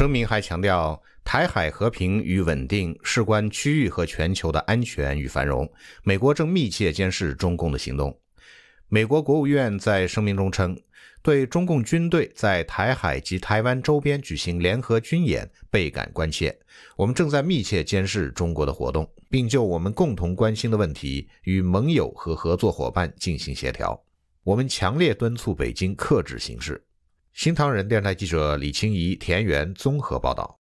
声明还强调，台海和平与稳定事关区域和全球的安全与繁荣。美国正密切监视中共的行动。美国国务院在声明中称，对中共军队在台海及台湾周边举行联合军演倍感关切。我们正在密切监视中国的活动，并就我们共同关心的问题与盟友和合作伙伴进行协调。我们强烈敦促北京克制形势，新唐人电台记者李清怡、田园综合报道。